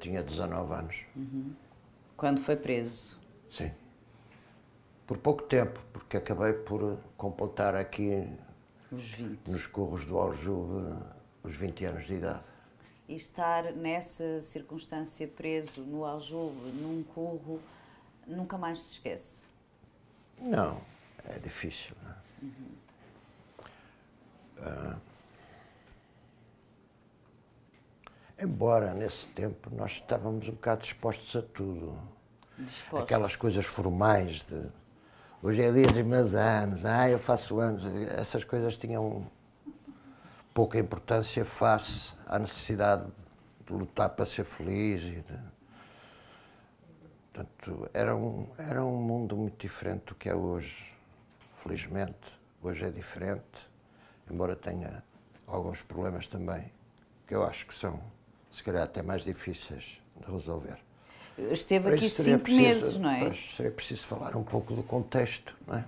tinha 19 anos. Uhum. Quando foi preso? Sim. Por pouco tempo, porque acabei por completar aqui nos Corros do Aljube eh, os 20 anos de idade. E estar nessa circunstância preso no Aljube, num corro, nunca mais se esquece? Não, é difícil. Não é? Uhum. Uh, Embora nesse tempo nós estávamos um bocado dispostos a tudo. Aquelas coisas formais de hoje é dia dos meus anos, ah, eu faço anos. Essas coisas tinham pouca importância face à necessidade de lutar para ser feliz. E de... Portanto, era um, era um mundo muito diferente do que é hoje. Felizmente, hoje é diferente, embora tenha alguns problemas também, que eu acho que são se calhar até mais difíceis de resolver. Esteve para aqui cinco preciso, meses, não é? Seria preciso falar um pouco do contexto, não é?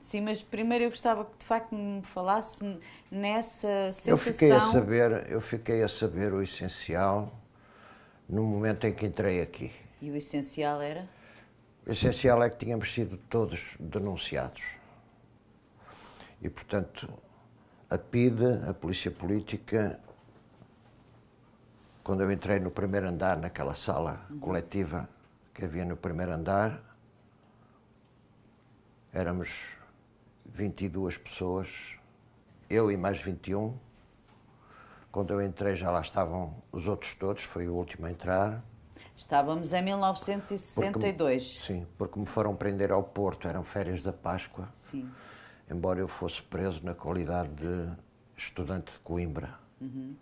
Sim, mas primeiro eu gostava que de facto me falasse nessa sensação. Eu fiquei a saber, eu fiquei a saber o essencial no momento em que entrei aqui. E o essencial era? O essencial é que tínhamos sido todos denunciados. E portanto, a PIDE, a Polícia Política, quando eu entrei no primeiro andar, naquela sala coletiva que havia no primeiro andar, éramos 22 pessoas, eu e mais 21. Quando eu entrei já lá estavam os outros todos, foi o último a entrar. Estávamos em 1962. Porque, sim, porque me foram prender ao Porto, eram férias da Páscoa. Sim. Embora eu fosse preso na qualidade de estudante de Coimbra. Uhum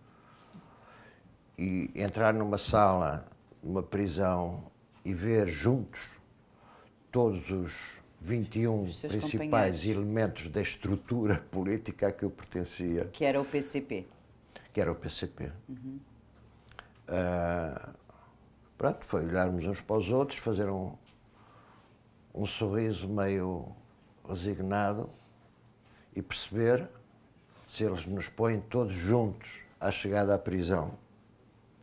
e entrar numa sala, numa prisão e ver juntos todos os 21 os principais elementos da estrutura política a que eu pertencia. Que era o PCP. Que era o PCP. Uhum. Uh, pronto, foi olharmos uns para os outros, fazer um, um sorriso meio resignado e perceber se eles nos põem todos juntos à chegada à prisão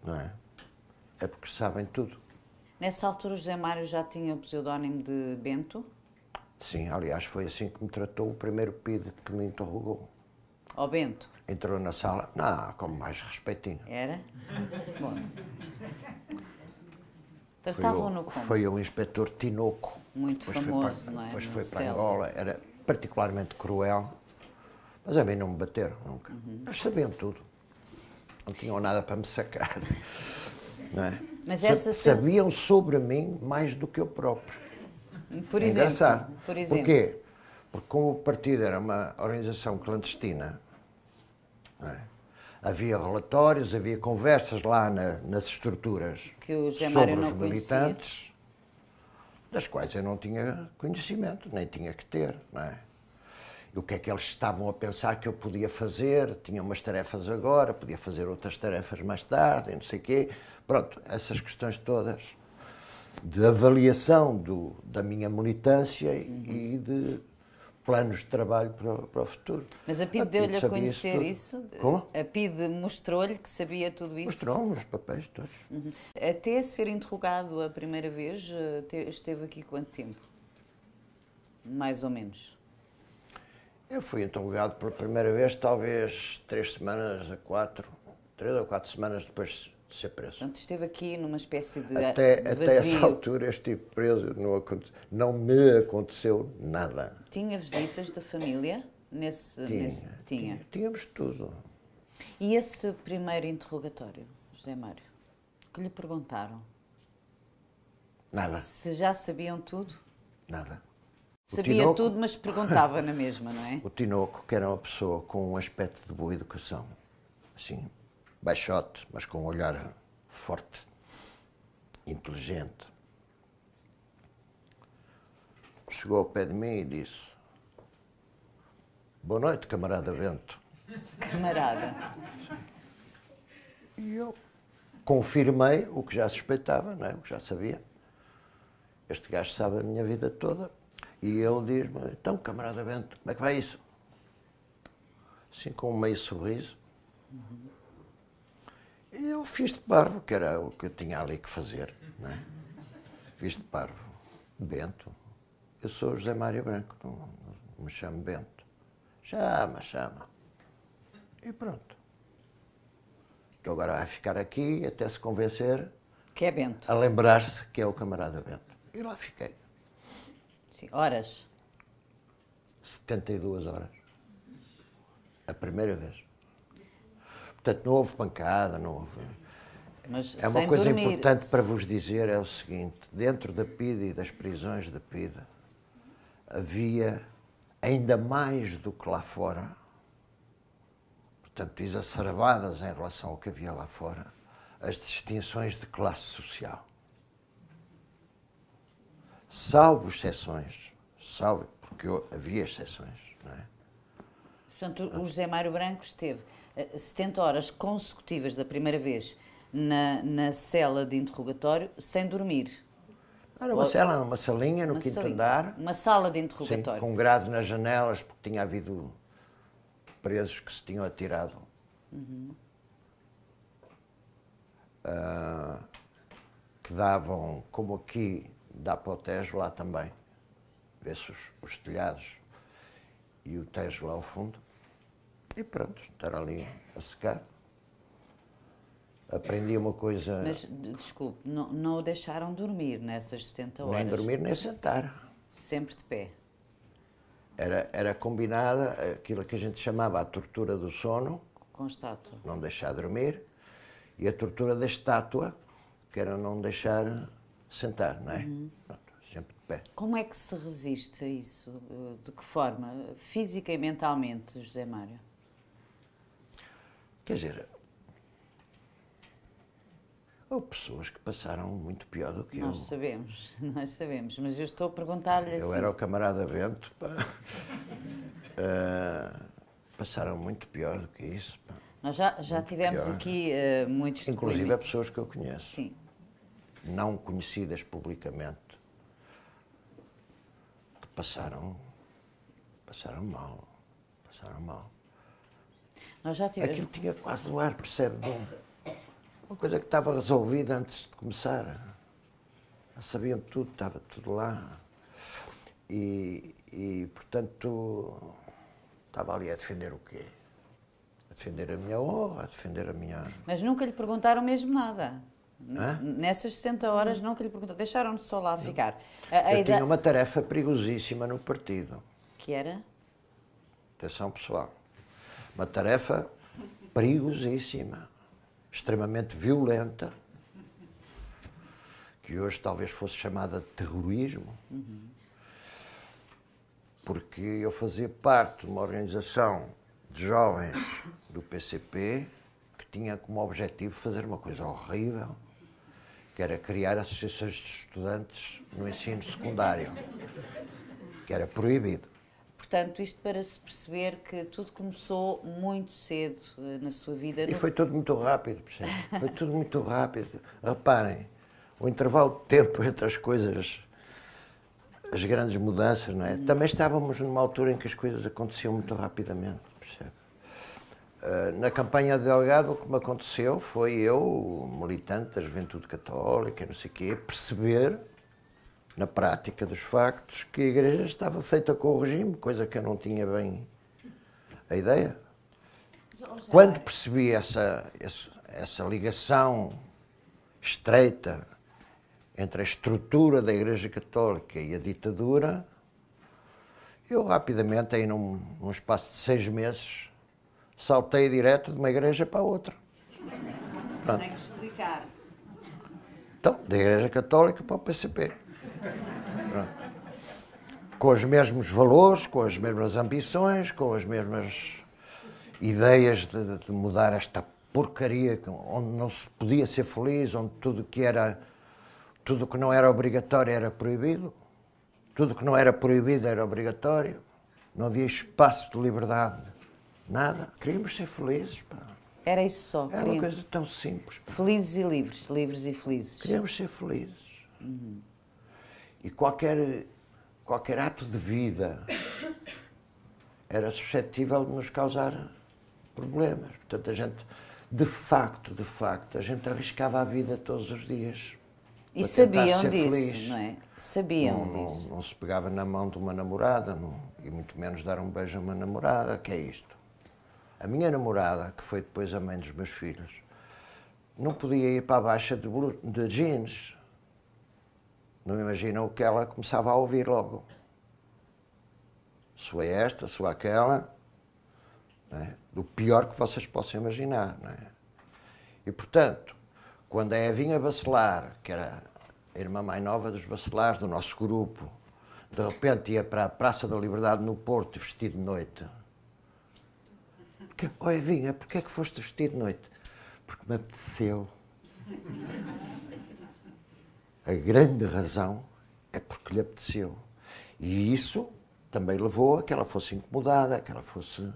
não é? É porque sabem tudo. Nessa altura, José Mário já tinha o pseudónimo de Bento? Sim, aliás, foi assim que me tratou o primeiro PID que me interrogou. Ó oh, Bento? Entrou na sala, não, com mais respeitinho. Era? Bom. Tratavam então, no como? Foi o inspetor Tinoco. Muito depois famoso, para, não é? Depois no foi para céu. Angola, era particularmente cruel, mas a mim não me bateram nunca. Uhum. Eles sabiam tudo não tinham nada para me sacar. Não é? Mas essa Sabiam sobre mim mais do que eu próprio. Por é exemplo, engraçado. Por exemplo. Porquê? Porque como o partido era uma organização clandestina, é? havia relatórios, havia conversas lá na, nas estruturas sobre os militantes, conhecia. das quais eu não tinha conhecimento, nem tinha que ter. Não é? o que é que eles estavam a pensar que eu podia fazer, tinha umas tarefas agora, podia fazer outras tarefas mais tarde, não sei o quê. Pronto, essas questões todas de avaliação do, da minha militância e de planos de trabalho para, para o futuro. Mas a PID, PID ah, deu-lhe a conhecer isso? isso? Como? A PID mostrou-lhe que sabia tudo isso? Mostrou-me os papéis todos. Uhum. Até ser interrogado a primeira vez, eh, esteve aqui quanto tempo? Mais ou menos. Eu fui interrogado pela primeira vez, talvez três semanas a quatro, três ou quatro semanas depois de ser preso. Portanto, esteve aqui numa espécie de. Até, até essa altura eu estive tipo preso, não, não me aconteceu nada. Tinha visitas da família? Nesse, tinha, nesse, tinha. Tínhamos tudo. E esse primeiro interrogatório, José Mário, que lhe perguntaram? Nada. Se já sabiam tudo? Nada. O Sabia Tinoco, tudo, mas perguntava na mesma, não é? O Tinoco, que era uma pessoa com um aspecto de boa educação, assim, baixote, mas com um olhar forte, inteligente, chegou ao pé de mim e disse: Boa noite, camarada Bento. Camarada. E eu confirmei o que já suspeitava, não é? o que já sabia. Este gajo sabe a minha vida toda e ele diz-me, então, camarada Bento, como é que vai isso? Assim, com um meio sorriso. E eu fiz de parvo, que era o que eu tinha ali que fazer. Não é? Fiz de parvo. Bento. Eu sou José Mário Branco, não, não me chamo Bento. Chama, chama. E pronto. Então agora vai ficar aqui até se convencer. Que é Bento. A lembrar-se que é o camarada Bento. E lá fiquei. Sim. Horas? 72 horas. A primeira vez. Portanto, não houve pancada, não houve. Mas é uma coisa dormir. importante para vos dizer: é o seguinte, dentro da PIDA e das prisões da PIDA, havia, ainda mais do que lá fora, portanto, exacerbadas em relação ao que havia lá fora, as distinções de classe social salvo exceções, salvo, porque havia exceções. Não é? Portanto, o José Mário Branco esteve 70 eh, horas consecutivas da primeira vez na, na cela de interrogatório sem dormir. Era uma cela, uma salinha no uma quinto salinha. andar. Uma sala de interrogatório. Sim, com grade nas janelas, porque tinha havido presos que se tinham atirado. Uhum. Uh, que davam, como aqui, dá para o Tejo lá também. Vê-se os, os, telhados e o Tejo lá ao fundo. E pronto, estar ali a secar. Aprendi uma coisa. Mas, desculpe, não, não o deixaram dormir nessas 70 horas? Nem dormir, nem sentar. Sempre de pé. Era, era combinada aquilo que a gente chamava a tortura do sono. Com estátua. Não deixar dormir. E a tortura da estátua, que era não deixar sentar, não é? Uhum. Pronto, sempre de pé. Como é que se resiste a isso? De que forma? Física e mentalmente, José Mário? Quer dizer, houve pessoas que passaram muito pior do que nós eu. Nós sabemos, nós sabemos, mas eu estou a perguntar-lhe assim. Eu era o camarada vento, pá. uh, passaram muito pior do que isso, pá. Nós já, já tivemos pior. aqui uh, muitos Inclusive a pessoas que eu conheço. Sim, não conhecidas publicamente, que passaram, passaram mal, passaram mal. Nós já tivemos... Aquilo tinha quase o ar, percebe? Uma coisa que estava resolvida antes de começar. Já sabiam tudo, estava tudo lá. E, e, portanto, estava ali a defender o quê? A defender a minha honra, a defender a minha. Mas nunca lhe perguntaram mesmo nada. Hã? Nessas 60 horas não que lhe perguntou, deixaram-nos só lá ficar. A, a eu ida... tinha uma tarefa perigosíssima no partido. Que era? Atenção pessoal. Uma tarefa perigosíssima, extremamente violenta, que hoje talvez fosse chamada de terrorismo, uhum. porque eu fazia parte de uma organização de jovens do PCP que tinha como objetivo fazer uma coisa horrível que era criar associações de estudantes no ensino secundário, que era proibido. Portanto, isto para se perceber que tudo começou muito cedo eh, na sua vida. E foi tudo muito rápido, percebe? Foi tudo muito rápido. Reparem, o intervalo de tempo entre as coisas, as grandes mudanças, não é? Também estávamos numa altura em que as coisas aconteciam muito rapidamente. Ah, na campanha de Delgado, o que me aconteceu foi eu, militante da Juventude Católica, não sei o quê, perceber, na prática dos factos, que a Igreja estava feita com o regime, coisa que eu não tinha bem a ideia. Quando percebi essa, essa, essa ligação estreita entre a estrutura da Igreja Católica e a ditadura, eu rapidamente, aí num, num espaço de seis meses, saltei direto de uma igreja para outra. Pronto. Tem que explicar. Então, da Igreja Católica para o PCP. Pronto. Com os mesmos valores, com as mesmas ambições, com as mesmas ideias de, de mudar esta porcaria onde não se podia ser feliz, onde tudo que era tudo que não era obrigatório era proibido, tudo que não era proibido era obrigatório, não havia espaço de liberdade Nada. Queríamos ser felizes, pá. Era isso só. Era uma coisa tão simples. Pá. Felizes e livres, livres e felizes. Queríamos ser felizes. Uhum. E qualquer, qualquer ato de vida era suscetível de nos causar problemas. Portanto, a gente, de facto, de facto, a gente arriscava a vida todos os dias. E sabiam disso, feliz. não é? Sabiam não, disso. Não, não, se pegava na mão de uma namorada, não, e muito menos dar um beijo a uma namorada, que é isto. A minha namorada, que foi depois a mãe dos meus filhos, não podia ir para a baixa de, de jeans. Não imaginam o que ela começava a ouvir logo. Sou esta, sou aquela, é? do pior que vocês possam imaginar. É? E, portanto, quando a Evinha Bacelar, que era a irmã mais nova dos Bacelares do nosso grupo, de repente ia para a Praça da Liberdade no Porto vestido de noite, porque, oh Evinha, porquê é que foste vestir de noite? Porque me apeteceu. A grande razão é porque lhe apeteceu. E isso também levou a que ela fosse incomodada, a que ela fosse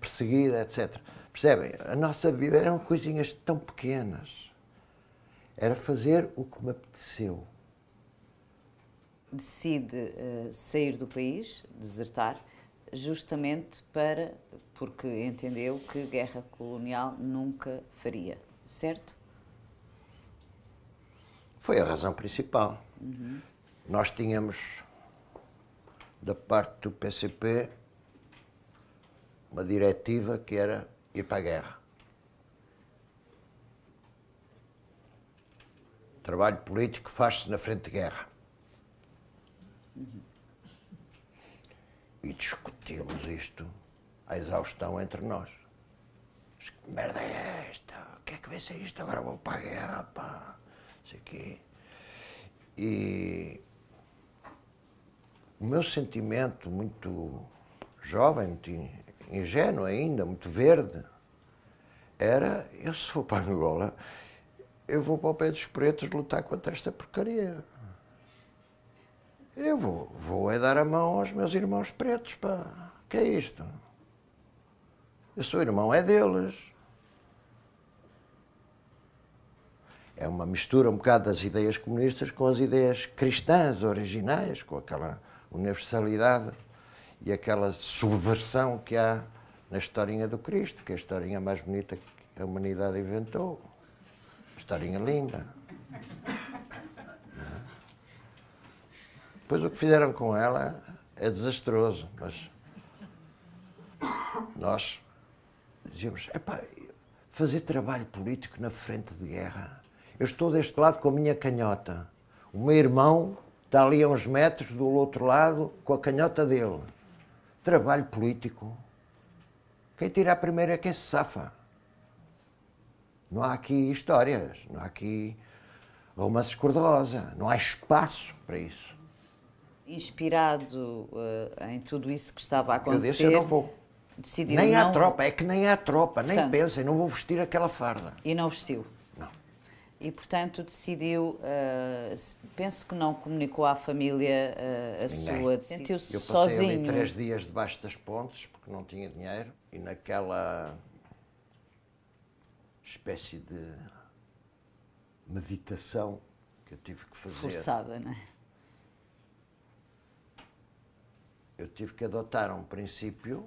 perseguida, etc. Percebem? A nossa vida eram coisinhas tão pequenas. Era fazer o que me apeteceu. Decide uh, sair do país, desertar justamente para, porque entendeu que guerra colonial nunca faria, certo? Foi a razão principal. Uhum. Nós tínhamos, da parte do PCP, uma diretiva que era ir para a guerra. O trabalho político faz-se na frente de guerra. Uhum e discutimos isto à exaustão entre nós. Mas que merda é esta? O que é que vai ser isto? Agora vou para a guerra, pá. Isso aqui. E o meu sentimento muito jovem, muito ingênuo ainda, muito verde, era, eu se for para Angola, eu vou para o pé dos pretos lutar contra esta porcaria. Eu vou, vou é dar a mão aos meus irmãos pretos, pá. Que é isto? Eu sou irmão, é deles. é uma mistura um bocado das ideias comunistas com as ideias cristãs originais, com aquela universalidade e aquela subversão que há na historinha do Cristo, que é a historinha mais bonita que a humanidade inventou. historinha linda. Pois o que fizeram com ela é desastroso, mas nós dizíamos, epá, fazer trabalho político na frente de guerra. Eu estou deste lado com a minha canhota. O meu irmão está ali a uns metros do outro lado com a canhota dele. Trabalho político. Quem tirar primeiro é quem se safa. Não há aqui histórias, não há aqui romances cor-de-rosa, não há espaço para isso inspirado uh, em tudo isso que estava a acontecer. Eu disse, eu não vou. Decidiu nem não... há tropa, é que nem há tropa, portanto, nem pensem, não vou vestir aquela farda. E não vestiu? Não. E, portanto, decidiu, uh, penso que não comunicou à família uh, a Ninguém. sua, sentiu-se sozinho. Eu passei ali três dias debaixo das pontes, porque não tinha dinheiro, e naquela espécie de meditação que eu tive que fazer. Forçada, não é? eu tive que adotar um princípio.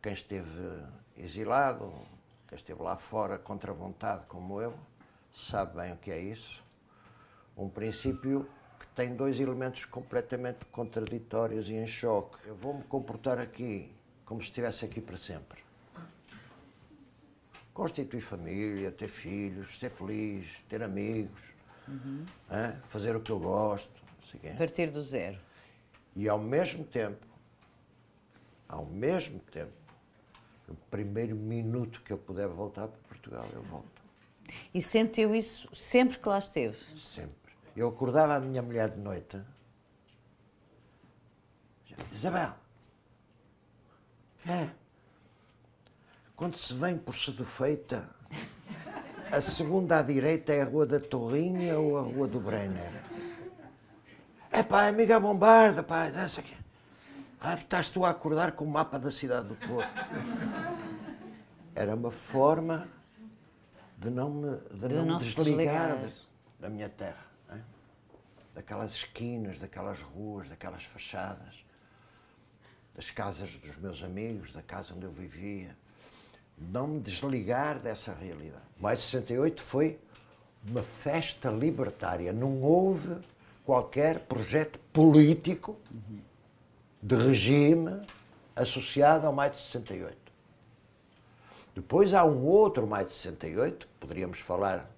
Quem esteve exilado, quem esteve lá fora contra a vontade, como eu, sabe bem o que é isso. Um princípio que tem dois elementos completamente contraditórios e em choque. Eu vou-me comportar aqui como se estivesse aqui para sempre. Constituir família, ter filhos, ser feliz, ter amigos, uhum. fazer o que eu gosto. Partir do zero. E ao mesmo tempo, ao mesmo tempo, no primeiro minuto que eu puder voltar para Portugal, eu volto. E sentiu isso sempre que lá esteve? Sempre. Eu acordava a minha mulher de noite. Isabel, é. Quando se vem por defeita a segunda à direita é a Rua da Torrinha ou a Rua do Brenner. É pá, amiga Bombarda, pá, essa aqui. Ah, estás tu a acordar com o mapa da cidade do Porto. Era uma forma de não me, de, de não não desligar, desligar. Da, da, minha terra. É? Daquelas esquinas, daquelas ruas, daquelas fachadas, das casas dos meus amigos, da casa onde eu vivia. Não me desligar dessa realidade. Mais 68 foi uma festa libertária. Não houve qualquer projeto político de regime associado ao Maio de 68. Depois há um outro Maio de 68, que poderíamos falar,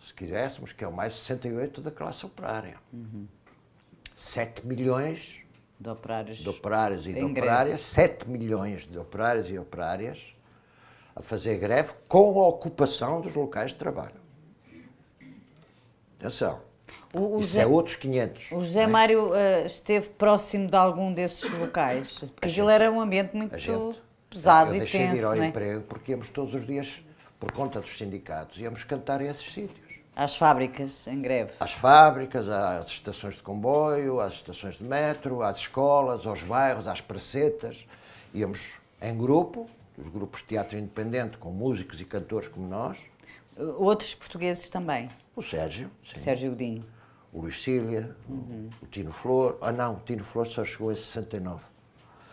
se quiséssemos, que é o Maio de 68 da classe operária. Uhum. 7 milhões de operários, de operários e de operárias, greve. 7 milhões de operários e operárias a fazer greve com a ocupação dos locais de trabalho. Atenção o, o Isso Zé, é outros 500. O José é? Mário uh, esteve próximo de algum desses locais? Porque aquilo era um ambiente muito gente, pesado eu, eu e tenso. Eu deixei de ir ao né? emprego porque íamos todos os dias, por conta dos sindicatos, íamos cantar a esses sítios. Às fábricas, em greve? Às fábricas, às estações de comboio, às estações de metro, às escolas, aos bairros, às pracetas. Íamos em grupo, os grupos de teatro independente, com músicos e cantores como nós. Outros portugueses também? O Sérgio, sim. Sérgio Godinho o Luís Cília, uhum. o Tino Flor. Ah, não, o Tino Flor só chegou em 69.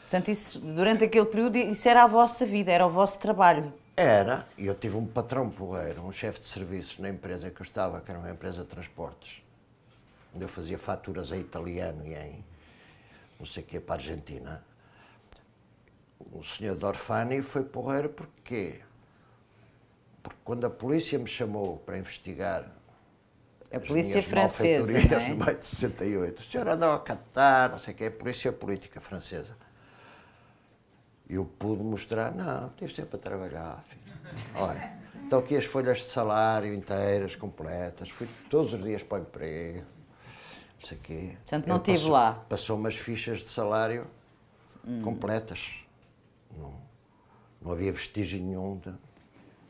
Portanto, isso, durante aquele período, isso era a vossa vida, era o vosso trabalho. Era, e eu tive um patrão porreiro, um chefe de serviços na empresa que eu estava, que era uma empresa de transportes, onde eu fazia faturas em italiano e em não sei o quê para a Argentina. O senhor Dorfani foi porreiro porquê? Porque quando a polícia me chamou para investigar a polícia francesa. Não é? mais de 68. O senhor andou a cantar, não sei o quê, a polícia política francesa. Eu pude mostrar, não, tive sempre a trabalhar, filho. Olha, estão aqui as folhas de salário inteiras, completas, fui todos os dias para o emprego, não sei o quê. Portanto, não estive lá. Passou umas fichas de salário hum. completas. Não, não havia vestígio nenhum. De...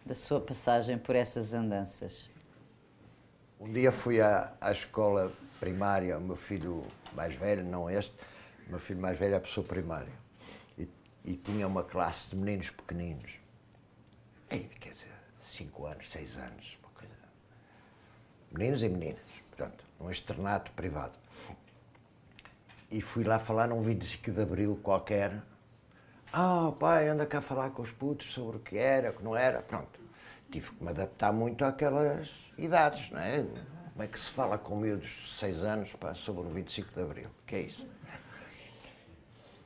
Da sua passagem por essas andanças. Um dia fui à, à escola primária, o meu filho mais velho, não este, o meu filho mais velho é a pessoa primária. E, e tinha uma classe de meninos pequeninos. E, quer dizer, 5 anos, 6 anos, uma coisa. Meninos e meninas, pronto, num externato privado. E fui lá falar num 25 de Abril qualquer. Ah, oh, pai, anda cá falar com os putos sobre o que era, o que não era, pronto tive que me adaptar muito àquelas idades, não é? Como é que se fala com miúdos de 6 anos pá, sobre o 25 de Abril? que é isso?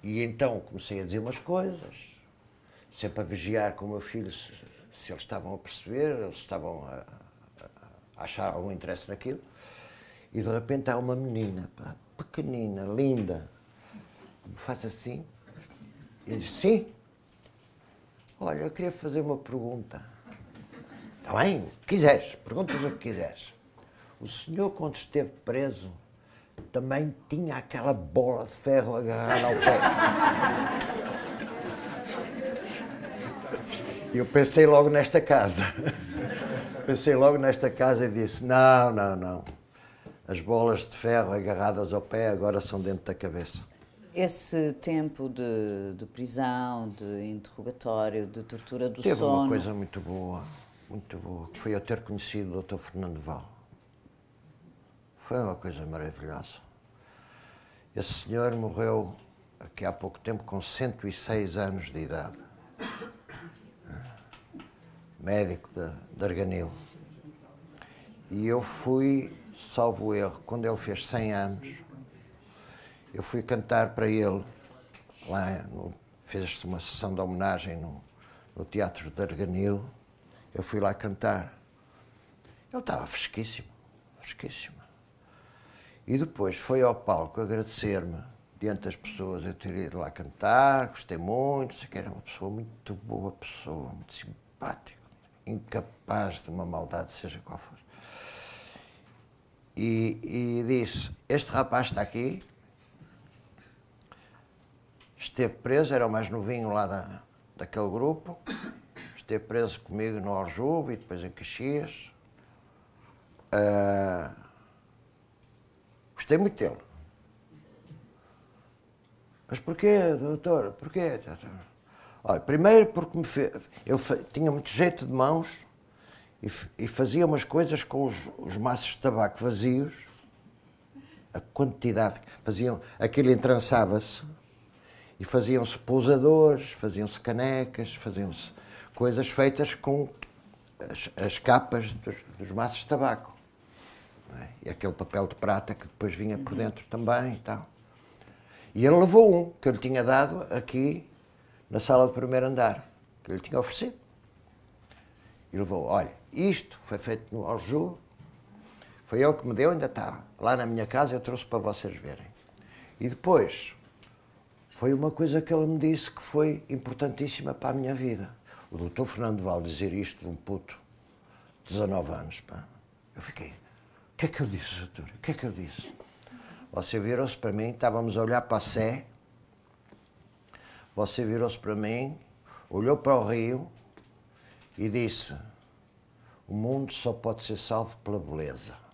E então comecei a dizer umas coisas, sempre a vigiar com o meu filho se, se eles estavam a perceber, eles estavam a, a, achar algum interesse naquilo. E de repente há uma menina, pá, pequenina, linda, que me faz assim. E diz: Sim, olha, eu queria fazer uma pergunta. Está bem? Quiseres, perguntas o que quiseres. O senhor, quando esteve preso, também tinha aquela bola de ferro agarrada ao pé. E eu pensei logo nesta casa. pensei logo nesta casa e disse: não, não, não. As bolas de ferro agarradas ao pé agora são dentro da cabeça. Esse tempo de, de prisão, de interrogatório, de tortura do Teve sono. Teve uma coisa muito boa muito boa, que foi eu ter conhecido o Dr. Fernando Val. Foi uma coisa maravilhosa. Esse senhor morreu aqui há pouco tempo com 106 anos de idade. Médico de, de Arganil. E eu fui, salvo erro, quando ele fez 100 anos, eu fui cantar para ele, lá fez se uma sessão de homenagem no, no Teatro de Arganil, eu fui lá cantar. Ele estava fresquíssimo, fresquíssimo. E depois foi ao palco agradecer-me diante das pessoas eu ter ido lá cantar, gostei muito, sei que era uma pessoa muito boa pessoa, muito simpático, incapaz de uma maldade, seja qual for. E, e disse, este rapaz está aqui, esteve preso, era o mais novinho lá da, daquele grupo, ter preso comigo no Aljube e depois em Caxias. Uh, gostei muito dele. Mas porquê, doutor? Porquê? Olha, primeiro porque fez, ele tinha muito jeito de mãos e, e fazia umas coisas com os, os maços de tabaco vazios. A quantidade que faziam, aquilo entrançava-se e faziam-se pousadores, faziam-se canecas, faziam-se coisas feitas com as, as capas dos, dos maços de tabaco. É? E aquele papel de prata que depois vinha por uhum. dentro também e tal. E ele levou um que eu lhe tinha dado aqui na sala do primeiro andar, que eu lhe tinha oferecido. E levou, olha, isto foi feito no Aljou, foi ele que me deu, ainda está lá na minha casa, eu trouxe para vocês verem. E depois, foi uma coisa que ele me disse que foi importantíssima para a minha vida o doutor Fernando Val dizer isto de um puto de 19 anos, pá, eu fiquei, o que é que eu disse, doutor? O que é que eu disse? Você virou-se para mim, estávamos a olhar para a Sé, você virou-se para mim, olhou para o rio e disse, o mundo só pode ser salvo pela beleza.